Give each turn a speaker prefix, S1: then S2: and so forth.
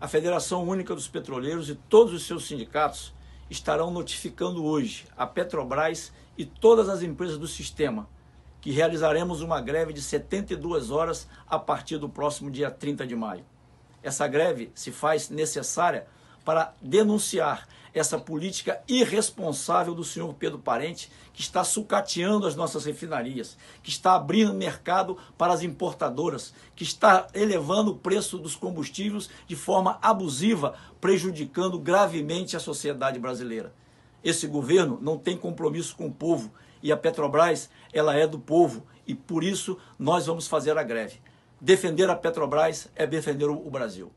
S1: a Federação Única dos Petroleiros e todos os seus sindicatos estarão notificando hoje a Petrobras e todas as empresas do sistema que realizaremos uma greve de 72 horas a partir do próximo dia 30 de maio. Essa greve se faz necessária para denunciar essa política irresponsável do senhor Pedro Parente, que está sucateando as nossas refinarias, que está abrindo mercado para as importadoras, que está elevando o preço dos combustíveis de forma abusiva, prejudicando gravemente a sociedade brasileira. Esse governo não tem compromisso com o povo e a Petrobras, ela é do povo e por isso nós vamos fazer a greve. Defender a Petrobras é defender o Brasil.